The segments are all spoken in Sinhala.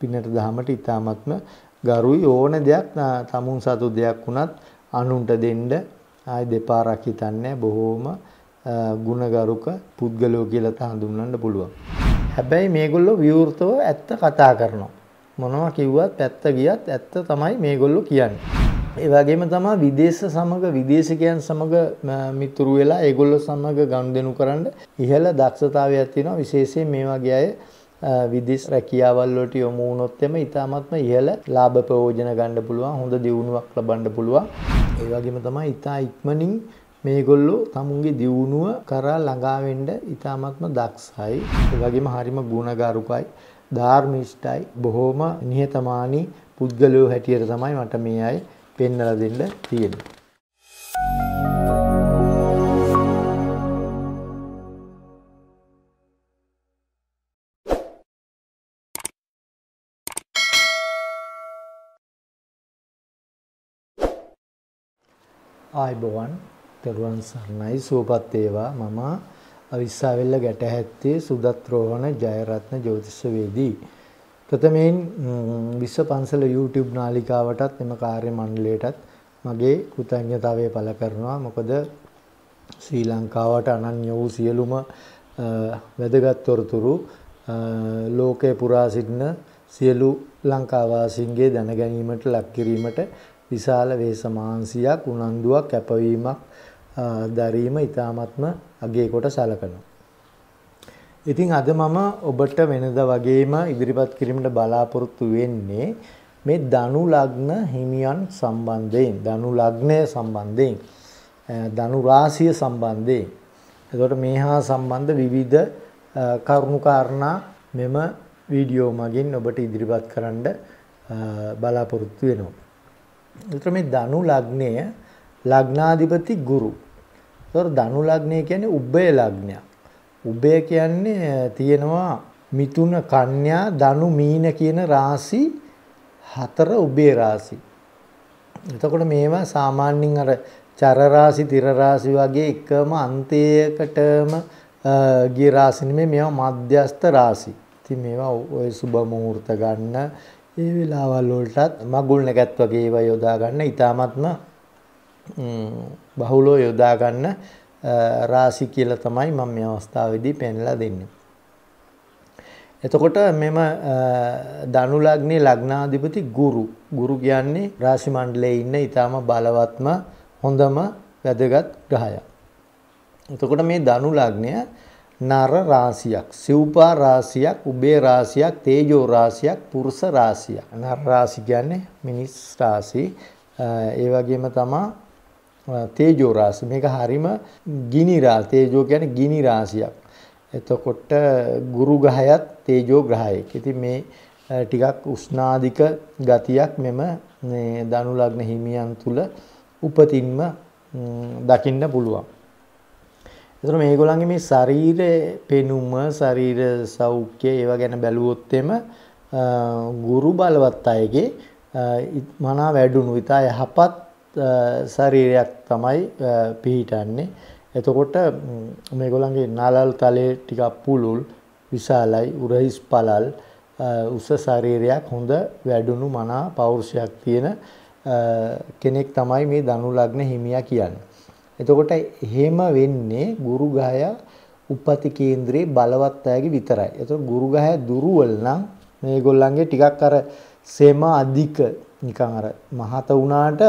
පිනට දහමට ඉතාමත්ම ගරුයි ඕන දෙයක් තමුන් සතු දෙයක් වුණත් අනුන්ට දෙන්න ආය දෙපාරක් හිතන්නේ බොහෝම ಗುಣගරුක පුද්ගලයෝ කියලා හඳුන්වන්න පුළුවන්. හැබැයි මේගොල්ලෝ විවෘතව ඇත්ත කතා කරනවා. මොනවා කිව්වත් පැත්ත ගියත් ඇත්ත තමයි මේගොල්ලෝ කියන්නේ. ඒ වගේම තමයි විදේශ සමග විදේශිකයන් සමග මිතුරු වෙලා ඒගොල්ලෝ සමග ගනුදෙනු කරන්න ඉහළ දක්ෂතාවයක් තියෙනවා විශේෂයෙන් මේ වගේ අය විදිස් රැකියාවල් වලට යොමු වුණොත් එම ඊටාත්ම ඉහළ ලාභ ප්‍රයෝජන ගන්න පුළුවන් හොඳ දියුණුවක් ලබන්න පුළුවන් ඒ වගේම තමයි ඊටා ඉක්මනින් මේගොල්ලෝ තමුන්ගේ දියුණුව කරා ළඟාවෙන්න ඉතාමත්ම දක්ෂයි. ඒ වගේම හරිම ගුණගරුකයි, ධාර්මිෂ්ඨයි, බොහොම නිහතමානී පුද්ගලයෝ හැටියට තමයි මට මේ අය පෙන්වලා දෙන්න තියෙන්නේ. ආයිබෝවන් තෙරුවන් සරණයි සුවපත් වේවා මම අවිස්සාවෙල්ල ගැටහැත්තේ සුදත් රෝහණ ජයරත්න ජ්‍යොතිෂවේදී ප්‍රථමයෙන් විශ්ව පන්සල YouTube නාලිකාවටත් එම කාර්ය මණ්ඩලයටත් මගේ කෘතඥතාවය පළ කරනවා මොකද ශ්‍රී ලංකාවට අනන්‍ය වූ සියලුම වැදගත් තොරතුරු ලෝකය පුරා සිටින සියලු ලංකාවාසීන්ගේ දැනගැනීමට ලක් කිරීමට විශාල වේසමාංශියක් උනන්දුවක් කැපවීමක් දරීම ඉතාමත්ම අගේ කොට සලකනවා. ඉතින් අද මම ඔබට වෙනද වගේම ඉදිරිපත් කිරීමට බලාපොරොත්තු වෙන්නේ මේ ධනු ලග්න හිමියන් සම්බන්ධයෙන් ධනු ලග්නය සම්බන්ධයෙන් ධනු රාශිය සම්බන්ධයෙන් එතකොට මේ හා සම්බන්ධ විවිධ කරුණු කාරණා මෙම වීඩියෝ මගින් ඔබට ඉදිරිපත් කරන්න බලාපොරොත්තු වෙනවා. එතකොට මේ ධනු ලග්නය ලග්නාධිපති ගුරු. එතකොට ධනු ලග්නය කියන්නේ උබ්බය ලග්නයක්. උබ්බය කියන්නේ තියෙනවා මිතුන කන්‍යා ධනු මීන කියන රාශි හතර උබේ රාශි. එතකොට මේවා සාමාන්‍යයෙන් අර චර රාශි, තිර රාශි වගේ එකම අන්තයකටම ගිය රාශි නෙමෙයි මේවා මධ්‍යස්ථ රාශි. ඉතින් මේවා ඔය සුබ මුහූර්ත ගන්න ඒ වෙලාවල් වලටත් මගුල් නැකත් වගේ ඒවා යොදා ගන්න ඊටාත්ම බහුලව යොදා ගන්න රාශි කියලා තමයි මම මේ අවස්ථාවේදී පෙන්ලා දෙන්නේ. එතකොට මෙම ධනු ලග්නේ ලග්නාධිපති ගුරු ගුරු කියන්නේ රාශි මණ්ඩලයේ ඉන්න ඊටාම බලවත්ම හොඳම වැදගත් ග්‍රහයා. එතකොට මේ ධනු ලග්නය නර රාසියක් සිව්පා රාසියක් උබේ රාසියක් තේජෝ රාසියක් පුරුෂ රාසියක් නර රාසි කියන්නේ මිනිස් රාසි ඒ වගේම තමා තේජෝ රාසි මේක හරීම ගිනි රා තේජෝ කියන්නේ ගිනි රාසියක් එතකොට ගුරු ග්‍රහයත් තේජෝ ග්‍රහයෙක් ඉතින් මේ ටිකක් උෂ්ණාධික ගතියක් මෙම මේ ධනු ලග්න හිමියන් තුල උපතින්ම දකින්න පුළුවන් එතන මේගොල්ලන්ගේ මේ ශරීරයේ පෙනුම ශරීර සෞඛ්‍ය ඒවා ගැන බැලුවොත් එම ගුරු බලවත් අයගේ මනා වැඩුණු ඉතා යහපත් ශරීරයක් තමයි පිහිටන්නේ. එතකොට මේගොල්ලන්ගේ නලල් තලයේ ටිකක් පුළුල් විශාලයි උරහිස් පළල් උස ශරීරයක් හොඳ වැඩුණු මනා පෞරුෂයක් තියෙන කෙනෙක් තමයි මේ දනු ලග්න හිමියා කියන්නේ. එතකොට එහෙම වෙන්නේ ගුරු ගහය උපති කේන්ද්‍රයේ බලවත් අයගේ විතරයි. එතකොට ගුරු ගහය දුර්වල නම් මේගොල්ලන්ගේ ටිකක් අර සෙම අධික නිකන් අර මහත වුණාට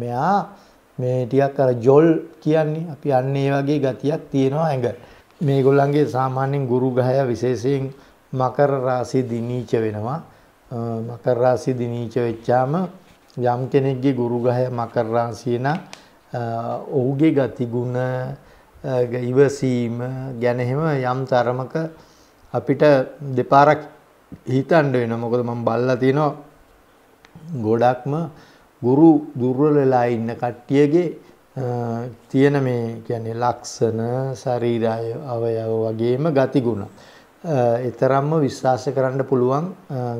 මෙයා මේ ටිකක් අර ජොල් කියන්නේ අපි අන්න ඒ වගේ ගතියක් තියෙනවා ඇඟ. මේගොල්ලන්ගේ සාමාන්‍යයෙන් ගුරු ගහය විශේෂයෙන් මකර රාශිය දිනීච වෙනවා. මකර රාශිය දිනීච වෙච්චාම යම් කෙනෙක්ගේ ගුරු ගහය මකර රාශිය නම් ඔහුගේ ගතිගුණ ඉවසීම ගැනහෙම යම් තරමක අපිට දෙපාරක් හිතන්ඩ වෙන මොකද මං බල්ල තිනෝ ගොඩක්ම ගුරු දුර්වලලා ඉන්න කට්ටියගේ තියෙන මේ කියන්නේ ලක්ෂණ ශරීරය අවයව වගේම ගතිගුණ. එතරම්ම විශ්වාස කරන්න පුළුවන්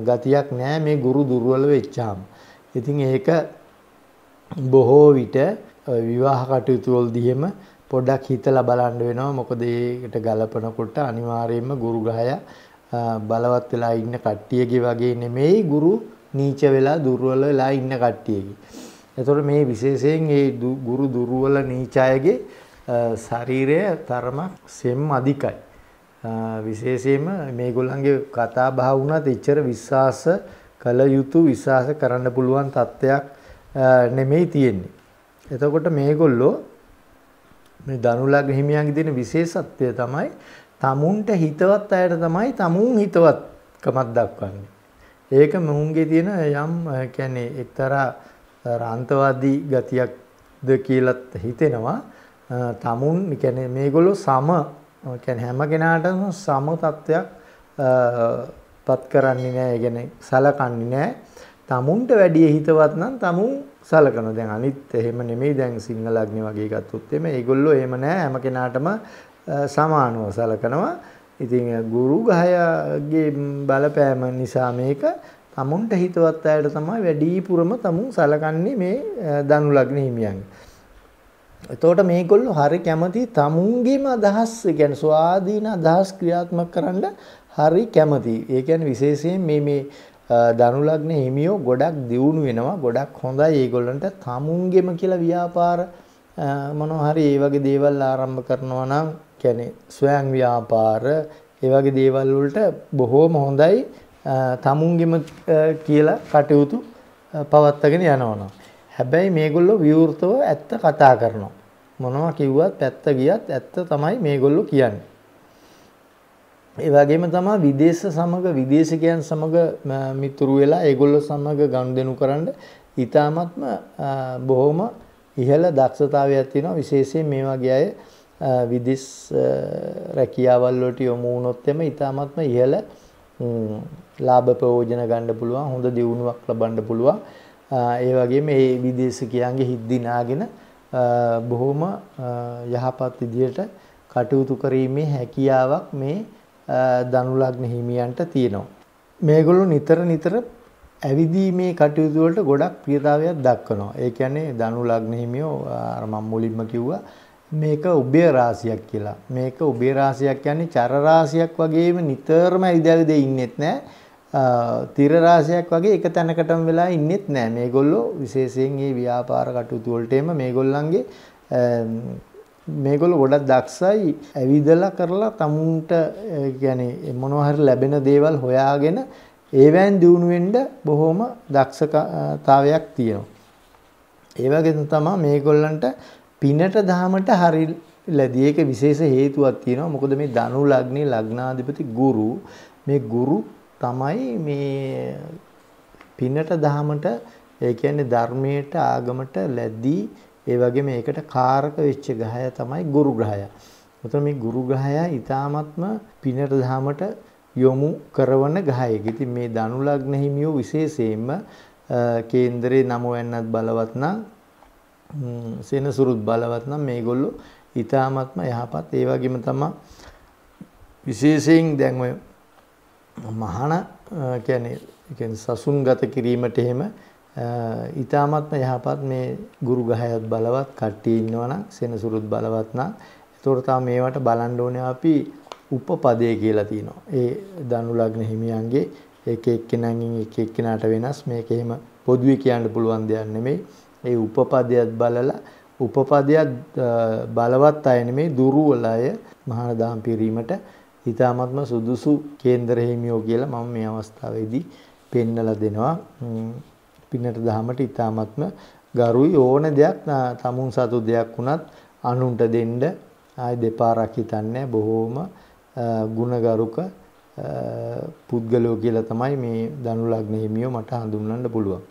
ගතියක් නෑ මේ ගුරු දුර්වල වෙච්චාම්. ඉතින් ඒක බොහෝ විට විවාහ කටයුතු වලදීම පොඩ්ඩක් හිතලා බලන්න වෙනවා මොකද ඒකට ගලපනකොට අනිවාර්යයෙන්ම ගුරු ග්‍රහය බලවත් වෙලා ඉන්න කට්ටියගේ වගේ නෙමෙයි ගුරු නීච වෙලා දුර්වල වෙලා ඉන්න කට්ටියගේ. එතකොට මේ විශේෂයෙන් මේ ගුරු දුර්වල නීච අයගේ ශරීරය තරමක් සෙම් අධිකයි. විශේෂයෙන්ම මේගොල්ලන්ගේ කතා බහ වුණත් එච්චර විශ්වාස කළ යුතු විශ්වාස කරන්න පුළුවන් තත්ත්වයක් නෙමෙයි තියෙන්නේ. එතකොට මේගොල්ලෝ මේ දනුලග් හිමියන්ගේ දෙන විශේෂත්වය තමයි තමුන්ට හිතවත් අයට තමයි තමුන් හිතවත්කමක් දක්වන්නේ. ඒක මොහුන්ගේ තියෙන යම් කියන්නේ එක්තරා රාන්තවාදී ගතියක්ද කියලත් හිතෙනවා. තමුන් කියන්නේ මේගොල්ලෝ සම කියන්නේ හැම කෙනාටම සම තත්වයක් පත් කරන්නේ නැහැ. ඒ කියන්නේ සලකන්නේ නැහැ. තමුන්ට වැඩිය හිතවත් නම් තමුන් සලකනවා. දැන් අනිත් එහෙම නෙමෙයි දැන් සිංහල අග්නි වගේ ගත්තොත් එමේ ඒගොල්ලෝ එහෙම නෑ හැම කෙනාටම සමානව සලකනවා. ඉතින් ගුරු ගහයගේ බලපෑම නිසා මේක තමුන්ට හිතවත් අයට තමයි වැඩිපුරම තමුන් සලකන්නේ මේ දනු ලග්න හිමියන්ගේ. එතකොට මේගොල්ලෝ හරි කැමති තමුන්ගේම අදහස් කියන්නේ ස්වාධීන අදහස් ක්‍රියාත්මක කරන්න හරි කැමති. ඒ කියන්නේ විශේෂයෙන් මේ මේ ධනු ලග්න හිමියෝ ගොඩක් දියුණු වෙනවා ගොඩක් හොඳයි ඒගොල්ලන්ට තමුන්ගෙම කියලා ව්‍යාපාර මොනවා හරි ඒ වගේ දේවල් ආරම්භ කරනවා නම් කියන්නේ ස්වයං ව්‍යාපාර ඒ වගේ දේවල් වලට බොහෝම හොඳයි තමුන්ගෙම කියලා කටයුතු පවත්වාගෙන යනවා හැබැයි මේගොල්ලෝ විවෘතව ඇත්ත කතා කරනවා මොනවා කිව්වත් ඇත්ත ගියත් ඇත්ත තමයි මේගොල්ලෝ කියන්නේ ඒ වගේම තමයි විදේශ සමග විදේශිකයන් සමග මිතුරු වෙලා ඒගොල්ලෝ සමග ගනුදෙනු කරන්න ඊටාත්ම බොහොම ඉහළ දක්ෂතාවයක් තියෙනවා විශේෂයෙන් මේ වගේ අය විදෙස් රැකියාවල් වලට යොමු වුණොත් එම ඊටාත්ම ඉහළ ලාභ ප්‍රයෝජන ගන්න පුළුවන් හොඳ දියුණුවක් ලබන්න පුළුවන් ඒ වගේම මේ විදේශිකයන්ගේ හිත් දිනාගෙන බොහොම යහපත් විදියට කටයුතු කිරීමේ හැකියාවක් මේ ධනු ලග්න හිමියන්ට තියෙනවා. මේගොල්ලෝ නිතර නිතර ඇවිදීමේ කටයුතු වලට ගොඩක් ප්‍රියතාවයක් දක්වනවා. ඒ කියන්නේ ධනු ලග්න හිමියෝ අර මම මුලින්ම කිව්වා මේක උභය රාශියක් කියලා. මේක උභය රාශියක් කියන්නේ චර රාශියක් වගේම නිතරම ඇවිදවිද ඉන්නෙත් නෑ. තිර රාශියක් වගේ එක තැනකටම වෙලා ඉන්නෙත් නෑ. මේගොල්ලෝ විශේෂයෙන් මේ ව්‍යාපාර කටයුතු වලටම මේගොල්ලන්ගේ මේගොල්ල ගොඩක් දක්ෂයි ඇවිදලා කරලා තමුන්ට ගැන මොනොහරි ලැබෙන දේවල් හොයාගෙන ඒවෑන් දියුණුවෙන්ඩ බොහෝම දක්ෂතාවයක් තියෙනවා. ඒවගෙන තමා මේගොල්ලන්ට පිනට දාමට හරි ලැදියක විශේෂ හේතුවත් තියෙනවා මොකද මේ දනු ලග්නේ ලග්නාධිපති ගුරු මේ ගුරු තමයි මේ පිනට දහමට ඒ කියන්නේ ධර්මයට ආගමට ලැද්දී ඒ වගේ මේකට කාරක වෙච්ච ග්‍රහය තමයි ගුරු ග්‍රහය. උතන මේ ගුරු ග්‍රහය ඊ타මත්ම පිනට දහමට යොමු කරන ග්‍රහයෙක්. ඉතින් මේ ධනු ලග්න හිමියෝ විශේෂයෙන්ම කේන්දරේ නම වෙන්නත් බලවත් නම් සෙනසුරුත් බලවත් නම් මේගොල්ලෝ ඊ타මත්ම යහපත් ඒ වගේම තමයි විශේෂයෙන් දැන් ඔය මහාන කියන්නේ කියන්නේ සසුන්ගත කිරීමට එහෙම ඉතාමත්ම යහපත් මේ ගුරු ගහයත් බලවත් කට්ටිය ඉන්නවනම් සෙනසුරුත් බලවත් නම් එතකොට තමයි මේවට බලන්න ඕනේ අපි උපපදේ කියලා තියෙනවා. ඒ ධනු ලග්න හිමියන්ගේ එක එක්කෙනාගෙන් එක එක්කෙනාට වෙනස් මේක එහෙම පොදුවේ කියන්න පුළුවන් දෙයක් නෙමෙයි. ඒ උපපදයට බලලා උපපදයට බලවත් අය නෙමෙයි දුර්වල අය මහානදාම් පිරීමට ඉතාමත්ම සුදුසු කේන්දර හිමියෝ කියලා මම මේ අවස්ථාවේදී පෙන්නලා දෙනවා. පින්නට දහමට ඉතාමත්ම ගරුයි ඕන දෙයක් තමුන් සතු දෙයක් වුණත් අනුන්ට දෙන්න ආය දෙපාරක් හිතන්නේ බොහෝම ගුණගරුක පුද්ගලෝ කියලා තමයි මේ ධනු ලග්න හිමියෝ මට හඳුන්වන්න පුළුවන්.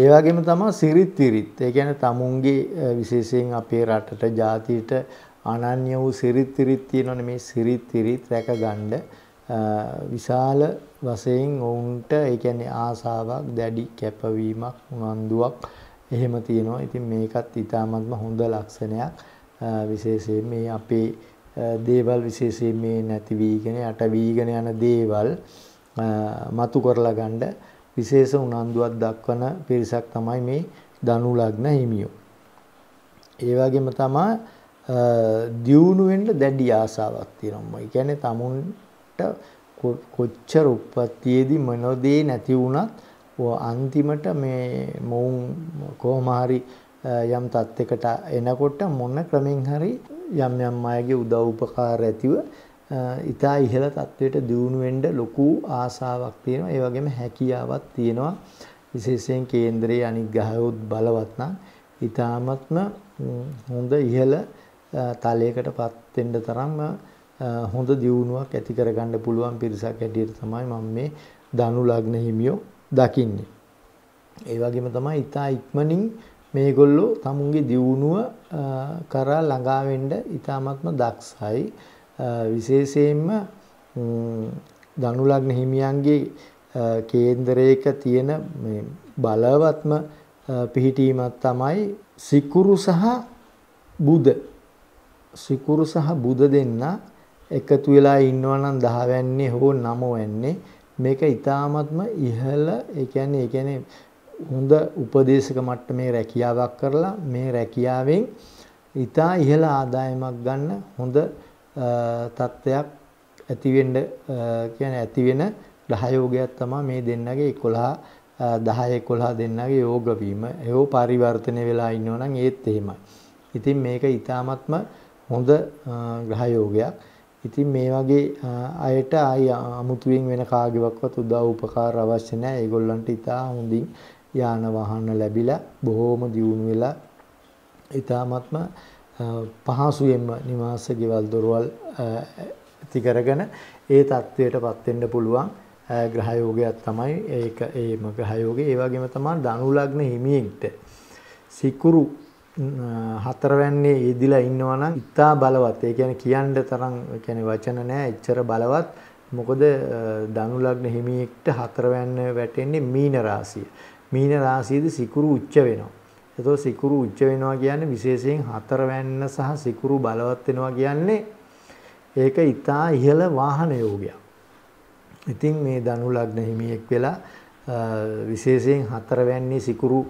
ඒ වගේම තමයි සිරිත් විරිත්. ඒ කියන්නේ තමුන්ගේ විශේෂයෙන් අපේ රටට, ජාතියට අනන්‍ය වූ සිරිත් විරිත් තියෙනවනේ මේ සිරිත් විරිත් රැකගන්න විශාල වශයෙන් ඔවුන්ට ඒ කියන්නේ ආසාවක් දැඩි කැපවීමක් උනන්දුවක් එහෙම තියෙනවා. ඉතින් මේකත් ඊටාත්ම හොඳ ලක්ෂණයක්. විශේෂයෙන් මේ අපේ දේවල් විශේෂයෙන් මේ නැති වීගෙන යට වීගෙන යන දේවල් මතු කරලා ගන්න විශේෂ උනන්දුවක් දක්වන පිරිසක් තමයි මේ ධනු ලග්න හිමියෝ. ඒ වගේම තමයි දියුණු වෙන්න දැඩි ආසාවක් තියෙනවා. ඒ කියන්නේ tamun මට කොච්චර උප්පත්තියේදී මනෝදේ නැති වුණත් අන්තිමට මේ මොවුන් කෝමහරි යම් තත්ත්වකට එනකොට මොන්න ක්‍රමෙන් හරි යම් යම් අයගේ උදව් උපකාර ඇතිව ඉතා ඉහළ තත්ත්වයට දියුණුවෙන්ඩ ලොකු ආසාවක් තියෙනවා ඒ වගේම හැකියාවත් තියෙනවා විශේෂයෙන් කේන්ද්‍රයේ අනික් ගහයොත් බලවත්නම් ඉතාමත්ම හොඳ ඉහළ තලයකට පත්වෙන්ඩ තරම්ම හොඳ දියුණුවක් ඇති කරගන්න පුළුවන් පිරිසක් හැටියට තමයි මම මේ ධනු ලග්න හිමියෝ දකින්නේ. ඒ වගේම තමයි ඊතා ඉක්මනින් මේගොල්ලෝ තමුන්ගේ දියුණුව කරා ළඟා වෙන්න ඊ타මත්ම දක්ෂයි. විශේෂයෙන්ම ධනු ලග්න හිමියන්ගේ කේන්දරයක තියෙන මේ බලවත්ම පිහිටීමක් තමයි සිකුරු සහ බුද සිකුරු සහ බුද දෙන්නා එකතු වෙලා ඉන්නවනම් දහවැන්නේ හෝ නමවැන්නේ මේක ඉතාමත්ම ඉහළ ඒ කියන්නේ ඒ කියන්නේ හොඳ උපදේශක මට්ටමේ රැකියාවක් කරලා මේ රැකියාවෙන් ඉතා ඉහළ ආදායමක් ගන්න හොඳ තත්ත්වයක් ඇතිවෙන්න කියන්නේ ඇතිවෙන සහයෝගයක් තමයි මේ දෙන්නගේ 11 10 11 දෙන්නගේ යෝග වීම. ඒව පරිවර්තනය වෙලා ඉන්නවනම් ඒත් එහෙමයි. ඉතින් මේක ඊ타මත්ම හොඳ ග්‍රහයෝගයක්. ඉතින් මේ වගේ අයට ආයි අමුතුවෙන් වෙන කාගේවත්වත් උදව් උපකාර අවශ්‍ය නැහැ. ඒගොල්ලන්ට ඉතා හොඳින් යාන වාහන ලැබිලා බොහෝම දියුණු වෙලා ඉතාමත්ම පහසුවෙන්ම නිවාස ගෙවල් දොරවල් ඇති කරගෙන ඒ தත්වයට පත් වෙන්න පුළුවන් ග්‍රහයෝගයක් තමයි ඒක ඒම ග්‍රහයෝගේ ඒ වගේම තමයි ධනු ලග්න හිමියෙක්ට සිකුරු හතරවැන්නේ යෙදිලා ඉන්නවනම් ඉතා බලවත් ඒ කියන්නේ කියන්න තරම් කියන්නේ වචන නැහැ එච්චර බලවත් මොකද ධනු ලග්න හිමියෙක්ට හතරවැන්න වැටෙන්නේ මීන රාශිය. මීන රාශියේදී සිකුරු උච්ච වෙනවා. එතකොට සිකුරු උච්ච වෙනවා කියන්නේ විශේෂයෙන් හතරවැන්න සහ සිකුරු බලවත් වෙනවා කියන්නේ ඒක ඊතා ඉහළ වාහන යෝගයක්. ඉතින් මේ ධනු ලග්න හිමියෙක් වෙලා විශේෂයෙන් හතරවැන්නේ සිකුරු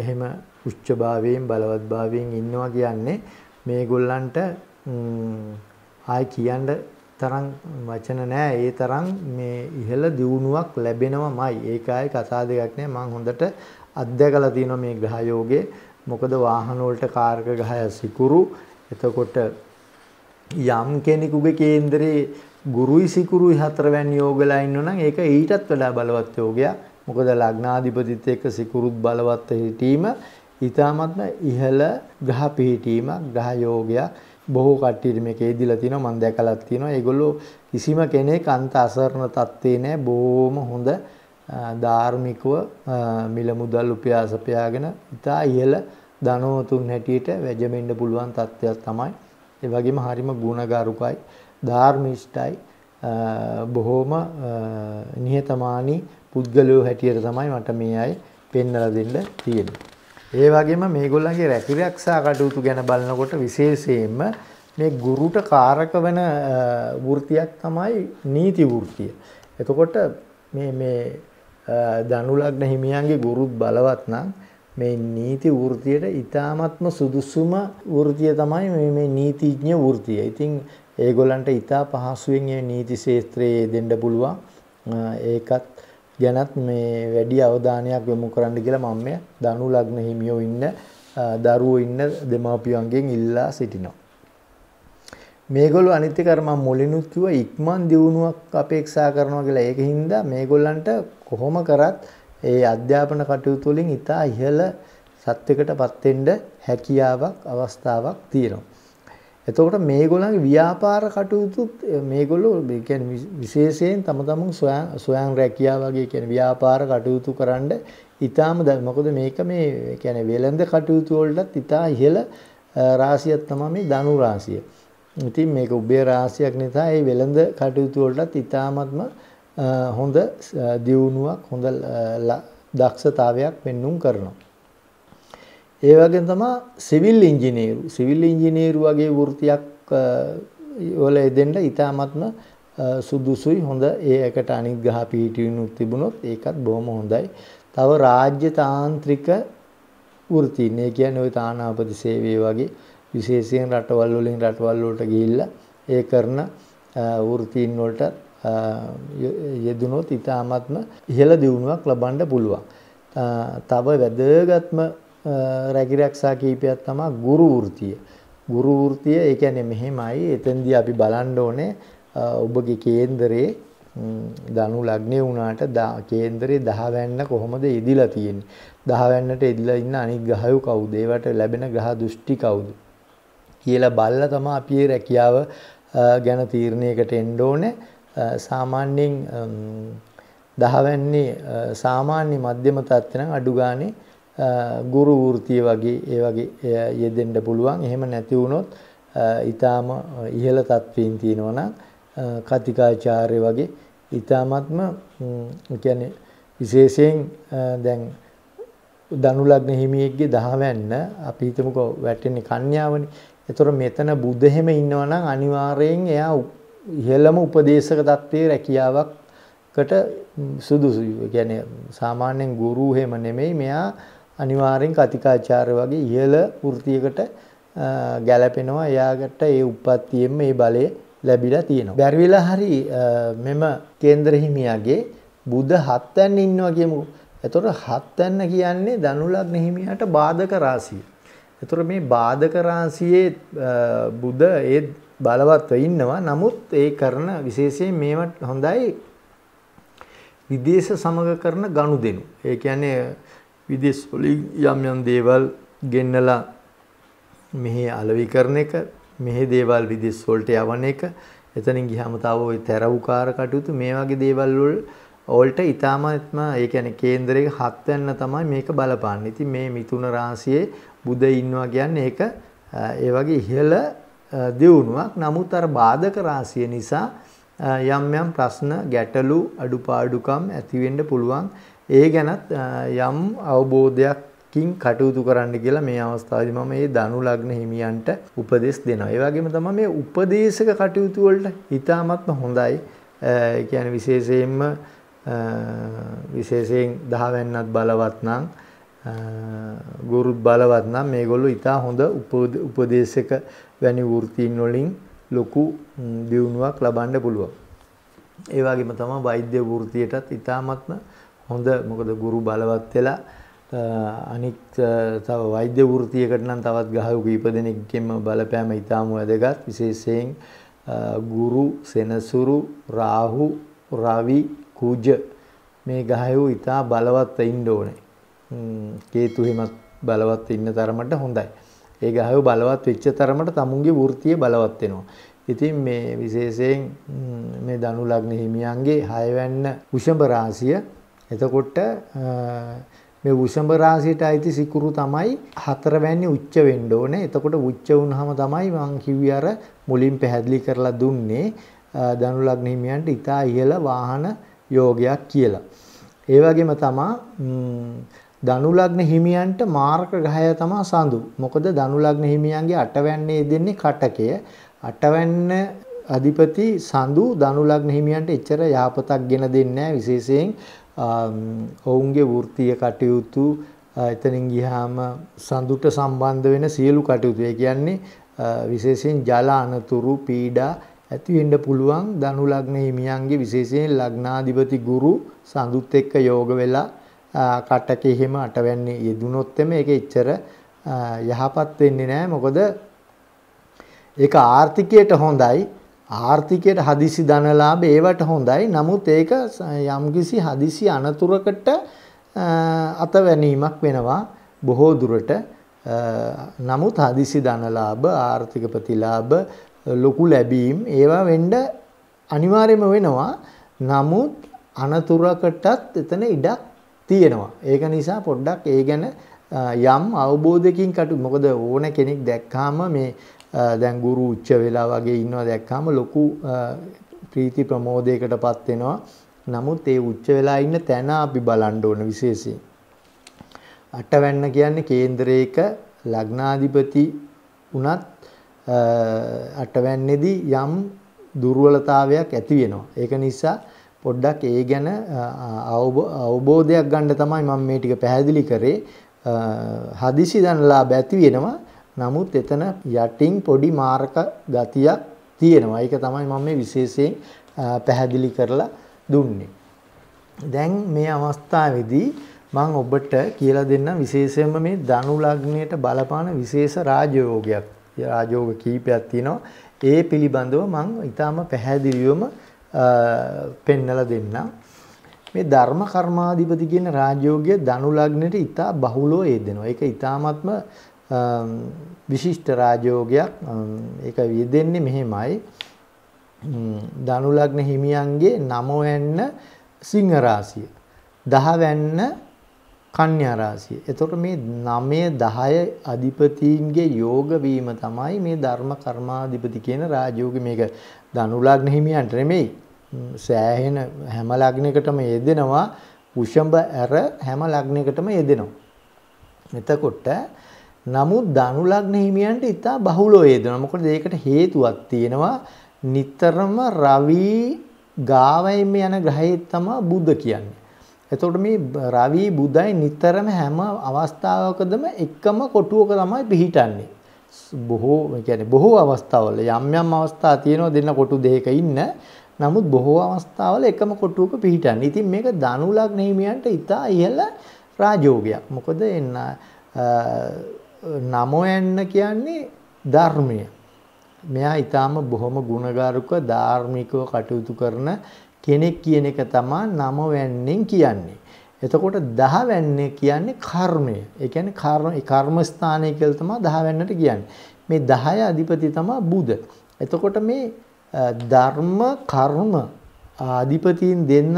එහෙම උච්චභාවයෙන් බලවත්භාවයෙන් ඉන්නවා කියන්නේ මේගොල්ලන්ට ආය කියන්න තරම් වචන නෑ ඒ තරම් මේ ඉහළ දියුණුවක් ලැබෙනවමයි. ඒක ආයේ කතා දෙයක් නෑ. මම හොඳට අත්දැකලා තියෙනවා මේ ග්‍රහයෝගේ. මොකද වාහන වලට කාර්ක ග්‍රහය සිකුරු. එතකොට යම් කෙනෙකුගේ කේන්දරේ ගුරුයි සිකුරුයි හතරවැනි යෝගලා ඉන්නවනම් ඒක ඊටත් වඩා බලවත් යෝගයක්. මොකද ලග්නාධිපතිත් එක්ක සිකුරුත් බලවත් හිටීම ඊටාත්ම ඉහළ ග්‍රහ පිහිටීමක් ග්‍රහ යෝගයක් බොහෝ කට්ටියට මේක එදිලා තිනවා මම දැකලත් තිනවා. ඒගොල්ලෝ කිසිම කෙනෙක් අන්ත අසරණ තත්ත්වේ නැහැ. බොහොම හොඳ ධාර්මිකව මිල මුදල් උපයාසපයාගෙන ඉතා ඉහළ ධනවතුන් හැටියට වැජමෙන්න පුළුවන් තත්ත්වයක් තමයි. ඒ වගේම හරිම ගුණගරුකයි, ධාර්මිෂ්ඨයි, බොහොම නිහතමානී පුද්ගලයෝ හැටියට තමයි මට මේ අය පෙන්වලා දෙන්න තියෙන්නේ. ඒ වගේම මේගොල්ලන්ගේ රැකිරක්ෂා කටයුතු ගැන බලනකොට විශේෂයෙන්ම මේ ගුරුට කාරක වෙන වෘතියක් තමයි නීති වෘතිය. එතකොට මේ මේ දනුලග්න හිමියන්ගේ ගුරුත් බලවත් නම් මේ නීති වෘතියට ඊ타මත්ම සුදුසුම වෘතිය තමයි මේ මේ නීතිඥ වෘතිය. ඉතින් ඒගොල්ලන්ට ඊටා පහසුවෙන් මේ නීති ශාස්ත්‍රයේ දෙන්න පුළුවන්. ඒකත් ගැනත් මේ වැඩි අවධානයක් යොමු කරන්න කියලා මම මේ ධනු ලග්න හිමියෝ ඉන්න දරුවෝ ඉන්න දෙමාපියන්ගෙන් ඉල්ලා සිටිනවා. මේගොල්ලෝ අනිත් එක අර මම මුලිනුත් කිව්වා ඉක්මන් දියුණුවක් අපේක්ෂා කරනවා කියලා. ඒකින්ද මේගොල්ලන්ට කොහොම කරත් ඒ අධ්‍යාපන කටයුතු වලින් ඉතා ඉහළ සත්‍යකටපත් වෙන්න හැකියාවක් අවස්ථාවක් තියෙනවා. එතකොට මේගොල්ලන්ගේ ව්‍යාපාර කටයුතුත් මේගොල්ලෝ කියන්නේ විශේෂයෙන් තම තමන් සොයන් සොයන් රැකියාව වගේ කියන්නේ ව්‍යාපාර කටයුතු කරන්න ඊටාම දැන් මොකද මේක මේ කියන්නේ වෙළඳ කටයුතු වලටත් ඊටා ඉහළ රාශියක් තමයි මේ ධනු රාශිය. ඉතින් මේක උබේ රාශියක් නිසා මේ වෙළඳ කටයුතු වලටත් ඊටාමත්ම හොඳ දියුණුවක් හොඳ දක්ෂතාවයක් පෙන්눔 කරනවා. ඒ වගේ තමා සිවිල් ඉංජිනේරු සිවිල් ඉංජිනේරු වගේ වෘතියක් වල එදෙන්ට ඉතාමත්ම සුදුසුයි හොඳ ඒකට අනිත් ගහ පිහිටියනුත් තිබුණොත් ඒකත් බොහොම හොඳයි. තව රාජ්‍ය තාන්ත්‍රික වෘතීන් ඒ කියන්නේ ওই තානාපති සේවය වගේ විශේෂයෙන් රටවල් වලින් රටවල් වලට ගිහිල්ලා ඒ කරන වෘතීන් වලට යෙදුනොත් ඉතාමත්ම ඉහළ දියුණුවක් ලබන්න පුළුවන්. තව වැදගත්ම රැකිරක්ෂා කීපයක් තමා ගුරු වෘතිය. ගුරු වෘතිය ඒ කියන්නේ මෙහෙමයි. එතෙන්දී අපි බලන්න ඕනේ ඔබගේ කේන්දරේ ධනු ලග්නේ වුණාට කේන්දරේ 10 වැන්න කොහොමද ඉදිලා තියෙන්නේ? 10 වැන්නට ඉදිලා ඉන්න අනිත් ග්‍රහයෝ කවුද? ඒවට ලැබෙන ග්‍රහ දෘෂ්ටි කවුද? කියලා බලලා තමයි අපි මේ රැකියාව ගැන තීරණයකට එන්න ඕනේ. සාමාන්‍යයෙන් 10 වැන්නේ සාමාන්‍ය මධ්‍යම තත්ත්වයෙන් අඩු ගානේ ගුරු වෘතිය වගේ ඒ වගේ යෙදෙන්ඩ පුළුවන් එහෙම නැතිවුණොත් ඉතාම ඉහළ තත්වීන් තියෙනවන කතිකාචාරය වගේ ඉතාමත්ම ැන විශේෂයෙන් දැන් දනුලක්න හිමියෙක්ගේ දහවැන්න අපිහිතමක වැටෙන්නේ කන්‍යාවනි එතොර මෙතන බුද්ධහෙම ඉන්නවන අනිවාරයෙන් එයා ඉහළම උපදේශක තත්ත්වය රැකියාවක්කට සුදුසු ගැන සාමාන්‍යෙන් ගුරුහෙම නෙමෙයි මෙයා අනිවාර්යෙන් කතිකාචාර්ය වගේ ඉහළ වෘත්තියකට ගැලපෙනවා එයාගට ඒ උපත්තියෙන් මේ බලය ලැබිලා තියෙනවා. බැරිවෙලා හරි මෙම කේන්දර හිමියගේ බුද්ධ හත්තැන් ඉන්නවා කියමු. එතකොට හත්තැන්න කියන්නේ දනුලග්න හිමියට බාධක රාශිය. එතකොට මේ බාධක රාශියේ බුද ඒ බලවත්ව ඉන්නවා. නමුත් ඒ කරන විශේෂයෙන් මේවට හොඳයි විදේශ සමග කරන ගනුදෙනු. ඒ කියන්නේ විදේශ වලින් යම් යම් දේවල් ගෙන්නලා මෙහි අලෙවි කරන එක මෙහි දේවල් විදේශ වලට යවන එක එතනින් ගියාම තව ওই තැරවුකාර කටයුතු මේ වගේ දේවල් වල වලට ඊටාමත්ම ඒ කියන්නේ කේන්දරයේ හත් වෙන්න තමයි මේක බලපාන්නේ. ඉතින් මේ මිතුන රාශියේ බුද ඉන්නවා කියන්නේ ඒක ඒ වගේ ඉහළ දියුණුවක්. නමුත් අර බාධක රාශිය නිසා යම් යම් ප්‍රශ්න ගැටලු අඩුපාඩුකම් ඇති වෙන්න පුළුවන්. ඒ ගැනත් යම් අවබෝධයක්කින් කටයුතු කරන්න කියලා මේ අවස්ථාවදි මම මේ දනු ලග්න හිමියන්ට උපදෙස් දෙනවා. ඒ වගේම තමයි මේ උපදේශක කටයුතු වලට ඊටාත්ම හොඳයි. ඒ කියන්නේ විශේෂයෙන්ම විශේෂයෙන් දහවැන්නත් බලවත් නම් ගුරුත් බලවත් නම් මේගොල්ලෝ ඉතා හොඳ උපදේශක වැනි වෘත්තීන් වලින් ලොකු දියුණුවක් ලබන්න පුළුවන්. ඒ වගේම තමයි වෛද්‍ය වෘත්තියටත් ඉතාමත්ම හොඳ මොකද ගුරු බලවත් වෙලා අනික් තව වෛද්‍ය වෘතියකට නම් තවත් ගහයක ඉපදෙනෙක්ගෙම බලපෑම ඉතාම වැදගත් විශේෂයෙන් ගුරු සෙනසුරු රාහු රවි කුජ මේ ගහයෝ ඉතා බලවත් ඉන්න ඕනේ. කේතු හිමත් බලවත් ඉන්න තරමට හොඳයි. ඒ ගහයෝ බලවත් වෙච්ච තරමට තමුන්ගේ වෘතිය බලවත් වෙනවා. ඉතින් මේ විශේෂයෙන් මේ දනු ලග්න හිමියන්ගේ 6 වෙනි වෘෂභ රාශිය එතකොට මේ වෘෂභ රාශියට අයිති සිකුරු තමයි හතරවැනි උච්ච වෙන්න ඕනේ. එතකොට උච්ච වුණාම තමයි මං කිව්වේ අර මුලින් පැහැදිලි කරලා දුන්නේ ධනු ලග්න හිමියන්ට ඊතා ඉහළ වාහන යෝගයක් කියලා. ඒ වගේම තමා ධනු ලග්න හිමියන්ට මාර්ක ගහය තමා සඳු. මොකද ධනු ලග්න හිමියන්ගේ අටවැන්නේ දෙන්නේ කටකය. අටවැන්න අධිපති සඳු ධනු ලග්න හිමියන්ට එච්චර යහපතක් ගෙන දෙන්නේ නැහැ විශේෂයෙන් ඔවුන්ගේ වෘත්තීය කටයුතු එතනින් ගිහාම සඳුට සම්බන්ධ වෙන සියලු කටයුතු. ඒ කියන්නේ විශේෂයෙන් ජල අනතුරු පීඩා ඇති වෙන්න පුළුවන් ධනු ලග්න හිමියන්ගේ විශේෂයෙන් ලග්නාධිපති ගුරු සඳුත් එක්ක යෝග වෙලා කටක එහෙම අටවැන්නේ යෙදුනොත් එමේ ඒක එච්චර යහපත් වෙන්නේ නැහැ මොකද ඒක ආර්ථිකයට හොඳයි ආර්ථිකයට හදිසි ධනලාභ ඒවට හොඳයි. නමුත් ඒක යම්කිසි හදිසි අනතුරකට අත වැනීමක් වෙනවා බොහෝ දුරට. නමුත් හදිසි ධනලාභ ආර්ථික ප්‍රතිලාභ ලොකු ලැබීම් ඒවා වෙන්ඩ අනිවාර්යම වෙනවා. නමුත් අනතුරකටත් එතන ඉඩක් තියෙනවා. ඒක නිසා පොඩ්ඩක් ඒ ගැන යම් අවබෝධකින් කටු මොකද ඕන කෙනෙක් දැක්කාම මේ දැන් ගුරු උච්ච වෙලා වගේ ඉන්නවා දැක්කම ලොකු ප්‍රීති ප්‍රමෝදයකට පත්වෙනවා නමුත් ඒ උච්ච වෙලා ඉන්න තැන අපි බලන්ඩ ඕන විශේෂයෙන්. අටවැන්න කියන්නේ කේන්දරයක ලග්නාධිපති වනත් අටවැන්නේදී යම් දුර්ුවලතාවයක් ඇති වෙනවා. ඒක නිසා පොඩ්ඩක් ඒ ගැන අවබෝධයක් ගණ්ඩ තමයි මම මේ ටික පැහැදිලි කරේ හදිසි දනලා බැති වෙනවා නමුත් එතන යටින් පොඩි මාර්ක ගතියක් තියෙනවා. ඒක තමයි මම මේ විශේෂයෙන් පැහැදිලි කරලා දුන්නේ. දැන් මේ අවස්ථාවේදී මම ඔබට කියලා දෙන්න විශේෂයෙන්ම මේ ධනු ලග්නයට බලපාන විශේෂ රාජയോഗයක්. රාජയോഗ කීපයක් තියෙනවා. ඒ පිළිබඳව මම ඊටාම පැහැදිලිවම පෙන්නලා දෙන්නම්. මේ ධර්ම කර්මාධිපති කියන රාජയോഗය ධනු ලග්නෙට ඊටා බහුලව යෙදෙනවා. ඒක ඊටාත්ම විශිෂ්ට රාජෝගයක් ඒක වියදෙන්නේ මෙහෙමයි. ධනුලග්න හිමියන්ගේ නමවැන්න සිංහරාසිය. දහවැන්න කන්‍යාරාසිය. එතොට මේ නමය දහය අධිපතීන්ගේ යෝගවීම තමයි මේ ධර්ම කර්මාධිපති කියන රාජෝග මේක දනුලග්න හිමියන්ට නෙමෙයි. සෑහෙන හැම ලග්නකටම යෙදෙනවා උෂඹ ඇර හැම ලග්නකටම යෙදෙනවා. එතකොට නමුත් ධනු ලග්න හිමියන්ට ඉතා බහුලෝ වේදන. මොකද ඒකට හේතුවක් තියෙනවා. නිතරම රවි ගාවයින් යන ග්‍රහය තමයි බුද්ධ කියන්නේ. එතකොට මේ රවි බුදයි නිතරම හැම අවස්ථාවකදම එකම කොටුවක තමයි පිහිටන්නේ. බොහෝ කියන්නේ බොහෝ අවස්ථාවල යම් යම් අවස්ථා තියෙනවා දෙන්න කොටු දෙක ඉන්න. නමුත් බොහෝ අවස්ථාවල එකම කොටුවක පිහිටන්නේ. ඉතින් මේක ධනු ලග්න හිමියන්ට ඉතා ඉහළ රාජෝගයක්. මොකද එන්න නමොයන්න කියන්නේ ධර්මය. මෙයා ඊටාම බොහොම ගුණගරුක ධාර්මිකව කටයුතු කරන කෙනෙක් කියන එක තමා නමවැන්නෙන් කියන්නේ. එතකොට දහවැන්නේ කියන්නේ කර්මය. ඒ කියන්නේ කර්ම කර්ම ස්ථානය කියලා තමයි දහවැන්නට කියන්නේ. මේ 10 අධිපති තමයි බුද. එතකොට මේ ධර්ම කර්ම අධිපතීන් දෙන්න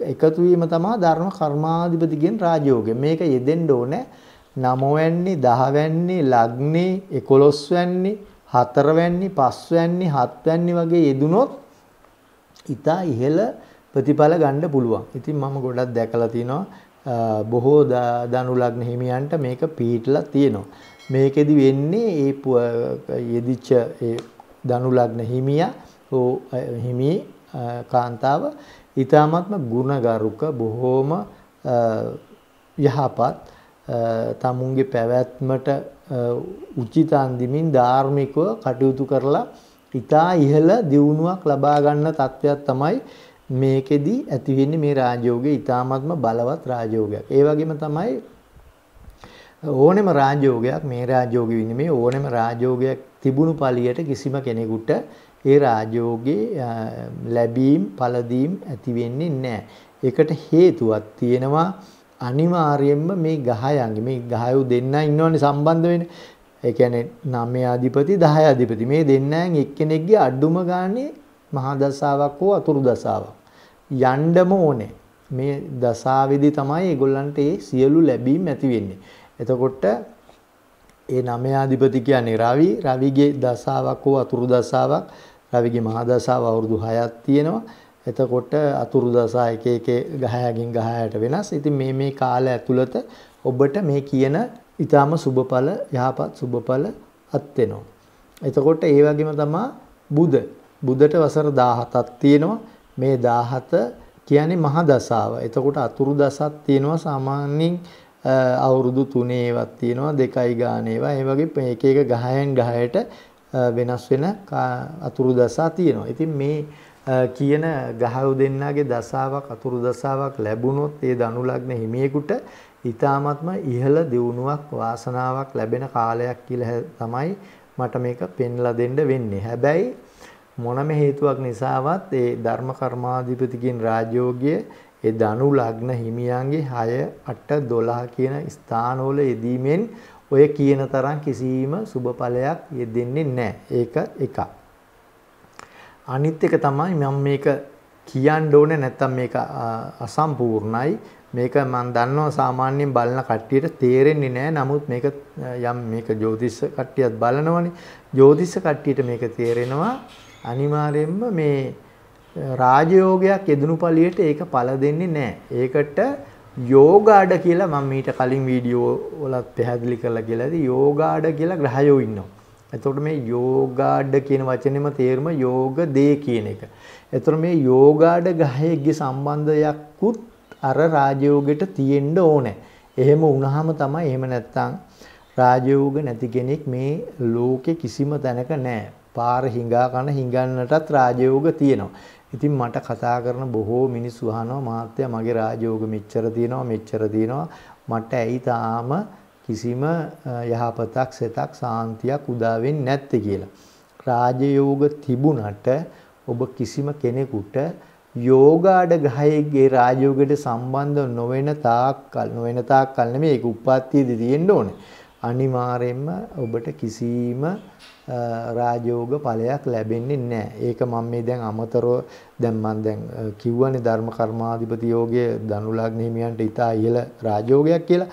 එකතු වීම තමයි ධර්ම කර්මාධිපති කියන රාජയോഗය. මේක යෙදෙන්න ඕනේ නමවැන්නේ දහවැන්නේ ලග්නේ එකොළොස් වැන්නේ හතරවැන්නේ පස්වැන්නේ හත්වැන්නේ වගේ යෙදුනොත් ඉතා ඉහළ ප්‍රතිඵල ගණ්ඩ පුළුවන් ඉතින් මම ගොඩක් දැකලා තිනවා බොහෝ දනු ලග්න හිමියන්ට මේක පීටලා තියෙනවා. මේකෙදි වෙන්නේ ඒ යෙදිච්ච දනු ලග්න හිමිය හිමි කාන්තාව ඉතාමත්ම ගුණගරුක බොහෝම යහපත් තමුන්ගේ පැවැත්මට උචිතන්දිමින් ධාර්මිකව කටයුතු කරලා ඉතා ඉහළ දියුණුවක් ලබාගන්න තත්ත්වයක් තමයි මේකෙදී ඇතිවෙන්නේ මේ රාජෝගය ඉතාමත්ම බලවත් රාජෝගයක් ඒ වගේම තමයි ඕනෙම රාජෝගයක් මේ රාජෝග වින්න මේ ඕනෙම රාජෝගයක් තිබුණු පලියට කිසිම කෙනෙකුට ඒ රාජෝගේ ලැබීම් පලදීම් ඇතිවෙන්නේ නෑ එකට හේතුවත් තියෙනවා අනිවාර්යයෙන්ම මේ ගහයන්ගේ මේ ගහයෝ දෙන්න ඉන්නවනේ සම්බන්ධ වෙන. ඒ කියන්නේ 9 අධිපති 10 අධිපති මේ දෙන්නෙන් එක්කෙනෙක්ගේ අඩුම ගානේ මහා දසාවක් හෝ අතුරු දසාවක් යන්නම ඕනේ. මේ දසාවේදී තමයි ඒගොල්ලන්ට ඒ සියලු ලැබීම් ඇති වෙන්නේ. එතකොට ඒ 9 අධිපති කියන්නේ රවි, රවිගේ දසාවක් හෝ අතුරු දසාවක්, රවිගේ මහා දසාව අවුරුදු 6ක් තියෙනවා. එතකොට අතුරු දසා එක එක ගහයකින් ගහයට වෙනස්. ඉතින් මේ මේ කාලය ඇතුළත ඔබට මේ කියන ඊටාම සුබඵල යහපත් සුබඵල අත් වෙනවා. එතකොට ඒ වගේම තමයි බුද. බුදට වසර 17ක් තියෙනවා. මේ 17 කියන්නේ මහා දසාව. එතකොට අතුරු දසක් තියෙනවා සාමාන්‍යයෙන් අවුරුදු 3 ඒවත් තියෙනවා. දෙකයි ගාන ඒවා. ඒ වගේ එක එක ගහයෙන් ගහයට වෙනස් වෙන අතුරු දසා තියෙනවා. ඉතින් මේ කියන ගහයු දෙන්නාගේ දසාවක් අතුරු දසාවක් ලැබුණොත් ඒ ධනු ලග්න හිමියෙකුට ඊ타ත්ම ඉහළ දියුණුවක් වාසනාවක් ලැබෙන කාලයක් කියලා තමයි මට මේක පෙන්ලා දෙන්න වෙන්නේ. හැබැයි මොනම හේතුවක් නිසාවත් ඒ ධර්ම කර්මාධිපතිගෙන් රාජ්‍යෝගය ඒ ධනු ලග්න හිමියන්ගේ 6 8 12 කියන ස්ථානවල යෙදීමෙන් ඔය කියන තරම් කිසිම සුබ ඵලයක් යෙදෙන්නේ නැහැ. ඒක එකක්. අනිත් එක තමයි මම මේක කියන්න ඕනේ නැත්තම් මේක අසම්පූර්ණයි. මේක මම දන්නවා සාමාන්‍යයෙන් බලන කට්ටියට තේරෙන්නේ නැහැ. නමුත් මේක යම් මේක ජ්‍යොතිෂ කට්ටියත් බලනවනේ. ජ්‍යොතිෂ කට්ටියට මේක තේරෙනවා අනිවාර්යයෙන්ම මේ රාජයෝගයක් යෙදුණුපලියට ඒක පළ දෙන්නේ නැහැ. ඒකට යෝගාඩ කියලා මම මීට කලින් වීඩියෝ වලත් පැහැදිලි කරලා කියලාදී යෝගාඩ කියලා ග්‍රහයෝ ඉන්නවා. එතකොට මේ යෝගාඩ කියන වචනේම තේරුම යෝග දේ කියන එක. එතකොට මේ යෝගාඩ ගහයේගේ සම්බන්ධයක්කුත් අර රාජයෝගයට තියෙන්න ඕනේ. එහෙම වුණාම තමයි එහෙම නැත්තම් රාජයෝග නැති කෙනෙක් මේ ලෝකේ කිසිම තැනක නැහැ. පාර හිඟා කන හිඟන්නටත් රාජයෝග තියෙනවා. ඉතින් මට කතා කරන බොහෝ මිනිස්සු අහනවා මහත්තයා මගේ රාජයෝග මෙච්චර තියෙනවා මෙච්චර තියෙනවා මට ඇයි තාම කිසිම යහපතක් සෙතක් සාන්තියක් උදාවෙන් නැත්ත කියලා. රාජයෝග තිබුණට ඔබ කිසිම කෙනෙකුට යෝගාඩ ගහයගේ රාජයෝගයට සම්බන්ධ නොවෙන තාක්කල් නොවෙන තාක්කල් නෙමෙයි ඒක උප්පත්තියේදී තියෙන්න ඕනේ. අනිවාර්යයෙන්ම ඔබට කිසිම රාජයෝග ඵලයක් ලැබෙන්නේ නැහැ. ඒක මම මේ දැන් අමතරව දැන් මම දැන් කිව්වනේ ධර්ම කර්මාධිපති යෝගයේ දනුලග්න හිමියන්ට ඊට ඉහළ රාජයෝගයක් කියලා.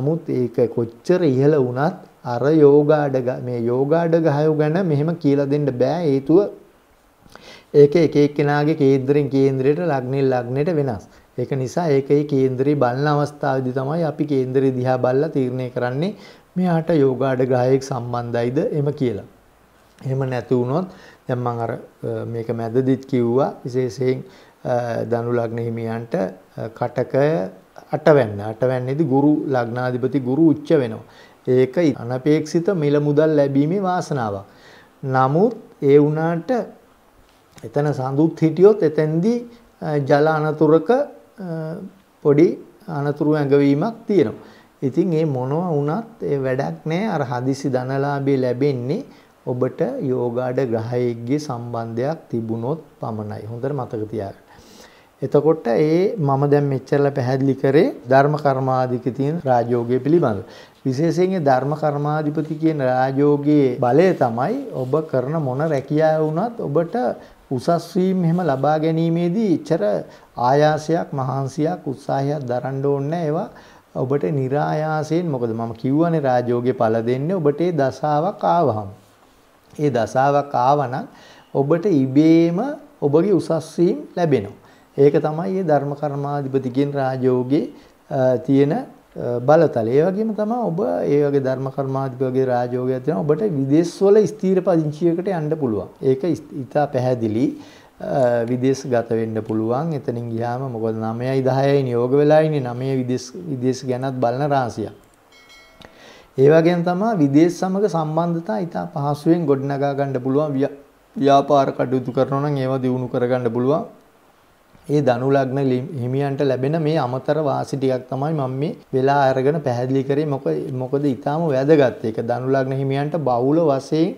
නමුත් ඒක කොච්චර ඉහළ වුණත් අර යෝගාඩ මේ යෝගාඩ ගහයෝ ගැන මෙහෙම කියලා දෙන්න බෑ හේතුව ඒක එක එක්කෙනාගේ කේන්දරෙන් කේන්දරයට ලග්නෙන් ලග්නෙට වෙනස්. ඒක නිසා ඒකයි කේන්දරේ බලන අවස්ථාවේදී තමයි අපි කේන්දරේ දිහා බලලා තීරණය කරන්නේ මෙයාට යෝගාඩ ග්‍රහයෙක් සම්බන්ධයිද එම කියලා. එහෙම නැති වුණොත් දැන් මම අර මේක මැදදිත් කිව්වා විශේෂයෙන් දනු ලග්න හිමියන්ට කටකය අටවැන්න අටවැන්නේෙදි ගුරු ලග්නාධිපති ගුරු උච්ච වෙනවා. ඒක අනපේක්ෂිත මිල මුදල් ලැබීමේ වාසනාව. නමුත් ඒ වනාට එතන සඳුත් හිටියොත් එතැන්දි ජල අනතුරක පොඩි අනතුරු ඇඟවීමක් තියෙනවා. ඉතින් ඒ මොනව වනත් ඒ වැඩක් නෑ අර හදිසි ධනලාබේ ලැබෙන්නේ ඔබට යෝගාඩ ග්‍රහයෙක්ගේ සම්බන්ධයක් තිබුණොත් පමණයි හොඳට මතකතියාට. එතකොට ඒ මම දැන් මෙච්චරලා පැහැදිලි කරේ ධර්ම කර්මාධික තියෙන රාජയോഗය පිළිබඳ. විශේෂයෙන් ධර්ම කර්මාධිපති කියන රාජയോഗයේ බලය තමයි ඔබ කරන මොන රැකියාව වුණත් ඔබට උසස් වීම එහෙම ලබා ගැනීමේදී ඉතර ආයාසයක් මහන්සියක් උත්සාහයක් දරන්න ඕනේ ඒවා ඔබට નિરાයාසයෙන් මොකද මම කිව්වනේ රාජയോഗේ පළ දෙන්නේ ඔබට ඒ දසාවක් ආවහම. ඒ දසාවක් ආවනම් ඔබට ඉබේම ඔබගේ උසස් වීම ලැබෙනවා. ඒක තමයි මේ ධර්ම කර්මාධිපතිගෙන් රාජയോഗේ තියෙන බලතල. ඒ වගේම තමයි ඔබ ඒ වගේ ධර්ම කර්මාධිපතිගේ රාජയോഗයක් තියෙනවා. ඔබට විදේශවල ස්ථීර පදිංචියකට යන්න පුළුවන්. ඒක ඉතා පැහැදිලි. විදේශ ගත වෙන්න පුළුවන්. එතනින් ගියාම මොකද 9යි 10යි නියෝග වෙලා ඉන්නේ 9 විදේශ විදේශ ගැනත් බලන රාශියක්. ඒ වගේම තමයි විදේශ සමග සම්බන්ධතා ඉතා පහසුවෙන් ගොඩනගා ගන්න පුළුවන් ව්‍යාපාර කටයුතු කරනවා නම් ඒවා දියුණු කරගන්න පුළුවන්. ඒ ධනු ලග්න හිමියන්ට ලැබෙන මේ අමතර වාසි ටිකක් තමයි මම මේ වෙලා අරගෙන පැහැදිලි කරේ මොකද මොකද ඊටාම වැදගත් ඒක ධනු ලග්න හිමියන්ට බහුල වශයෙන්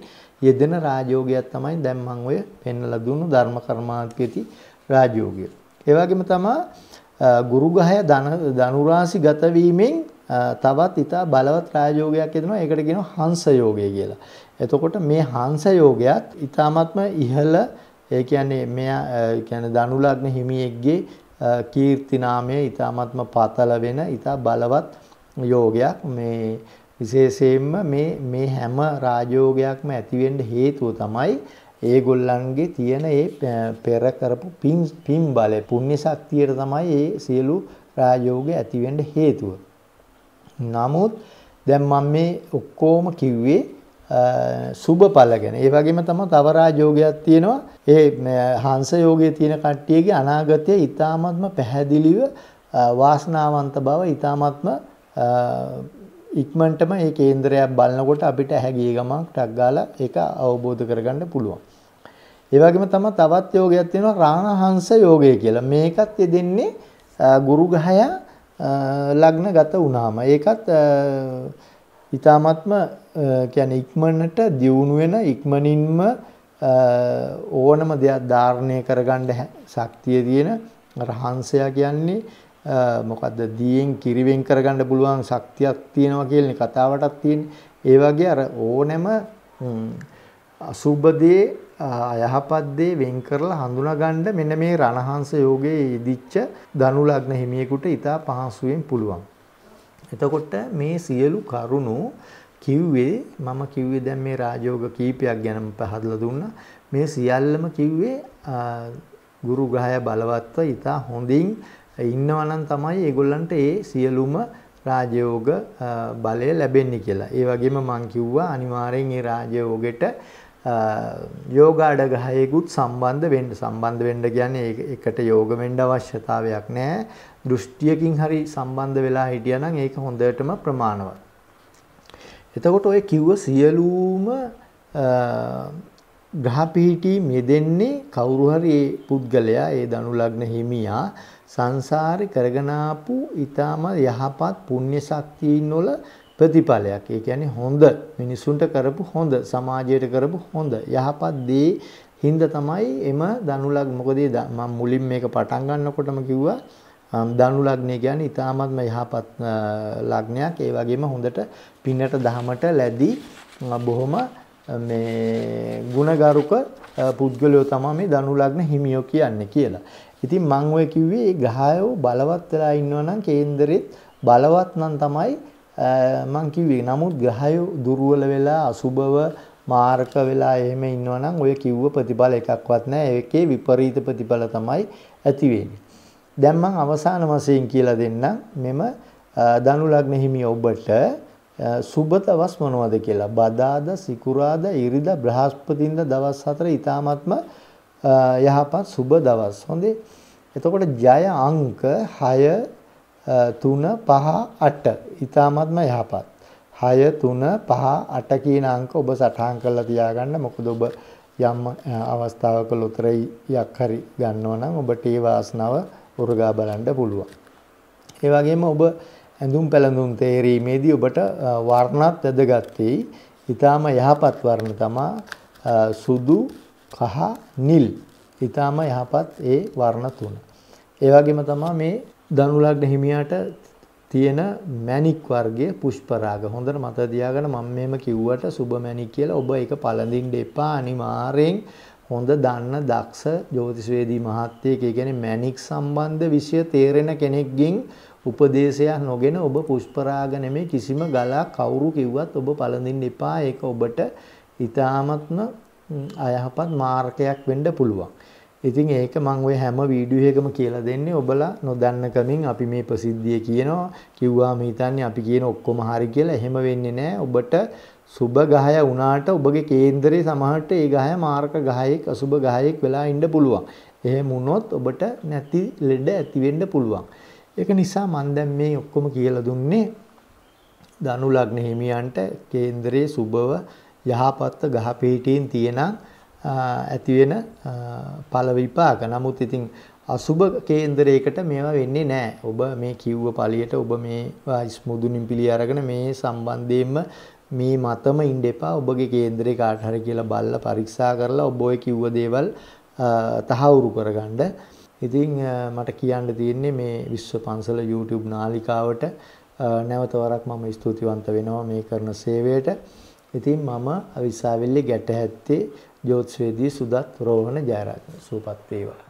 යෙදෙන රාජയോഗයක් තමයි දැන් මම ඔය පෙන්වලා දුන්නු ධර්ම කර්මාන්තකේති රාජയോഗය. ඒ වගේම තමයි ගුරු ගහය ධනු රාශි ගත වීමෙන් තවත් ඊටා බලවත් රාජയോഗයක් යෙදෙනවා. ඒකට කියනවා හංස යෝගය කියලා. එතකොට මේ හංස යෝගයත් ඊටාත්ම ඉහළ ඒ කියන්නේ මෙයා කියන්නේ දනුලග්න හිමියෙක්ගේ කීර්ති නාමය ඊ타ත්ම පතල වෙන ඊතා බලවත් යෝගයක් මේ විශේෂයෙන්ම මේ මේ හැම රාජയോഗයක්ම ඇතිවෙන්න හේතුව තමයි ඒගොල්ලන්ගේ තියෙන ඒ පෙර කරපු පින් පින් බලය පුණ්‍ය ශක්තියට තමයි ඒ සියලු රාජയോഗ ඇතිවෙන්න හේතුව. නමුත් දැන් මම මේ ඔක්කොම කිව්වේ සුභ පල ගැන ඒ වගේම තම තවරා යෝගයක් තියෙනවා ඒ හංස යෝගයේ තියෙන කට්ටියගේ අනාගතය ඉතාමත්ම පැහැදිලිව වාසනාවන්ත බව ඉතාමත්ම ඉක්මන්ටම ඒ කේන්ද්‍රයක් බලන්නකොට අපිට ඇහැගිය ගමන් ටක් ගාලා ඒක අවබෝධ කරගන්න පුළුවන්. ඒ වගේම තම තවත් යෝගයක් තියෙනවා රාණහංස යෝගය කියලා. මේකත් යෙදෙන්නේ ගුරු ගහය ලග්නගත වුණාම. ඒකත් ඉතාමත්ම කියන්නේ ඉක්මනට දියුණු වෙන ඉක්මනින්ම ඕනම දෙයක් ධාරණය කරගන්න ශක්තිය තියෙන රහංසයා කියන්නේ මොකද්ද දියෙන් කිරිවෙන් කරගන්න පුළුවන් ශක්තියක් තියෙනවා කියලා කතාවටක් තියෙන්නේ. ඒ වගේ අර ඕනෑම අසුබ දේ අයහපත් දේ වෙන් කරලා හඳුනා ගන්න මෙන්න මේ රණහංස යෝගයේ ඉදිච්ච ධනු ලග්න හිමියෙකුට ඊට පහසුවෙන් පුළුවන්. එතකොට මේ සියලු කරුණු කිව්වේ මම කිව්වේ දැන් මේ රාජയോഗ කීපයක් ගැනම පහදලා දුන්නා. මේ සියල්ලම කිව්වේ ගුරු ග්‍රහය බලවත්ව ඊටා හොඳින් ඉන්නවා නම් තමයි ඒගොල්ලන්ට ඒ සියලුම රාජയോഗ බලය ලැබෙන්නේ කියලා. ඒ වගේම මම කිව්වා අනිවාර්යෙන් මේ රාජയോഗෙට යෝගාඩ ග්‍රහයෙකුත් සම්බන්ධ වෙන්න සම්බන්ධ වෙන්න කියන්නේ ඒකට යෝග වෙන්න අවශ්‍යතාවයක් නැහැ. දෘෂ්ටියකින් හරි සම්බන්ධ වෙලා හිටියනම් ඒක හොඳටම ප්‍රමාණවත්. එතකොට ඔය කිව්ව සියලුම ග්‍රහ පිහිටීම් යෙදෙන්නේ කවුරු හරි ඒ පුද්ගලයා ඒ ධනු ලග්න හිමියා සංසාරේ කරගෙන ආපු ඊටම යහපත් පුණ්‍ය ශක්තියින් වල ප්‍රතිඵලයක්. ඒ කියන්නේ හොඳ මිනිසුන්ට කරපු හොඳ සමාජයට කරපු හොඳ යහපත් දේ හින්දා තමයි එම ධනු ලග් මොකද මම මුලින් මේක පටන් ගන්නකොටම කිව්වා දනු ලග්නය කියන්නේ ඊටාත්ම යහපත් ලග්නයක් ඒ වගේම හොඳට පින්නට දහමට ලැබී බොහොම මේ ಗುಣගරුක පුද්ගලයෝ තමයි මේ දනු ලග්න හිමියෝ කියන්නේ කියලා. ඉතින් මම ඔය කිව්වේ ඒ ග්‍රහයෝ බලවත් වෙලා ඉන්නවනම් කේන්දරෙත් බලවත් නම් තමයි මම කිව්වේ. නමුත් ග්‍රහයෝ දුර්වල වෙලා අසුබව මාර්ක වෙලා එහෙම ඉන්නවනම් ඔය කිව්ව ප්‍රතිඵල එකක්වත් නැහැ. ඒකේ විපරීත ප්‍රතිඵල තමයි ඇති වෙන්නේ. දැන් මම අවසාන වශයෙන් කියලා දෙන්නම් මෙම ධනු ලග්න හිමි ඔබට සුබ දවස් මොනවද කියලා බදාදා සිකුරාදා ඉරිදා බ්‍රහස්පතින්දා දවස් හතර ඊ타මාත්ම යහපත් සුබ දවස් හොඳේ එතකොට ජය අංක 6 3 5 8 ඊ타මාත්ම යහපත් 6 3 5 8 කියන අංක ඔබ සටහන් කරලා තියාගන්න මොකද ඔබ යම් අවස්ථාවක ලොතරැයියක් හරි ගන්නවා නම් ඔබට ඒ වාසනාව උරගා බලන්ඩ පුළුවන්. ඒවගේම ඔබ ඇඳුම් පැළඳුම් තේරීමේදී ඔබට වර්ණත් ඇදගත්තේ ඉතාම යහපත් වර්ණ තමා සුදු කහ නිල් ඉතාම යහපත් ඒ වර්ණ තුන. ඒවගේම තමා මේ දනුලක්න හිමියාට තියෙන මැනික් වර්ගේ පුෂ්පරාග හොඳට මතදයාගෙන මං මෙම කිව්වට සුබ මැනික් කියලා ඔබ එක පලඳින්ට එපා අනිමාරයෙන් හොඳ දන්න දක්ෂ ජෝතිෂවේදී මහත්තයෙක් ඒ කියන්නේ මැනික් සම්බන්ධ විෂය තේරෙන කෙනෙක්ගෙන් උපදේශයක් නොගෙන ඔබ පුෂ්පරාග නෙමේ කිසිම ගලක් කවුරු කිව්වත් ඔබ පළඳින්න එපා ඒක ඔබට ඊ타මත්ම අයහපත් මාර්ගයක් වෙන්න පුළුවන්. ඉතින් ඒක මම ওই හැම වීඩියෝ එකම කියලා දෙන්නේ ඔබලා නොදන්න කමින් අපි මේ ප්‍රසිද්ධිය කියනවා කිව්වාම හිතන්නේ අපි කියන ඔක්කොම හරි කියලා එහෙම වෙන්නේ නැහැ ඔබට සුබ ගහය වුණාට ඔබගේ කේන්දරේ සමහරට ඒ ගහය මාර්ක ගහයෙක් අසුබ ගහයෙක් වෙලා ඉන්න පුළුවන්. එහෙම වුණොත් ඔබට නැති ලෙඩ ඇති වෙන්න පුළුවන්. ඒක නිසා මම දැන් මේ ඔක්කොම කියලා දුන්නේ ධනු ලග්න හිමියන්ට කේන්දරයේ සුබව යහපත් ගහ පිහිටින් තියෙන ඇති වෙන ඵල විපාක. නමුත් ඉතින් අසුබ කේන්දරයකට මේවා වෙන්නේ නැහැ. ඔබ මේ කිව්ව පළියට ඔබ මේ ස්මුදුනින් පිළි අරගෙන මේ සම්බන්ධයෙන්ම මේ මතම ඉන්න එපා ඔබගේ කේන්දරේ කාට හරි කියලා බලලා පරීක්ෂා කරලා ඔබ ඔය කිව්ව දේවල් තහවුරු කරගන්න. ඉතින් මට කියන්න තියෙන්නේ මේ විශ්ව පන්සල YouTube නාලිකාවට නැවත වරක් මම ස්තුතිවන්ත වෙනවා මේ කරන සේවයට. ඉතින් මම අවිස්සාවෙල්ලේ ගැටහැත්තේ ජෝතිෂවේදී සුදත් රෝහණ ජයරත්න සූපත් වේවා.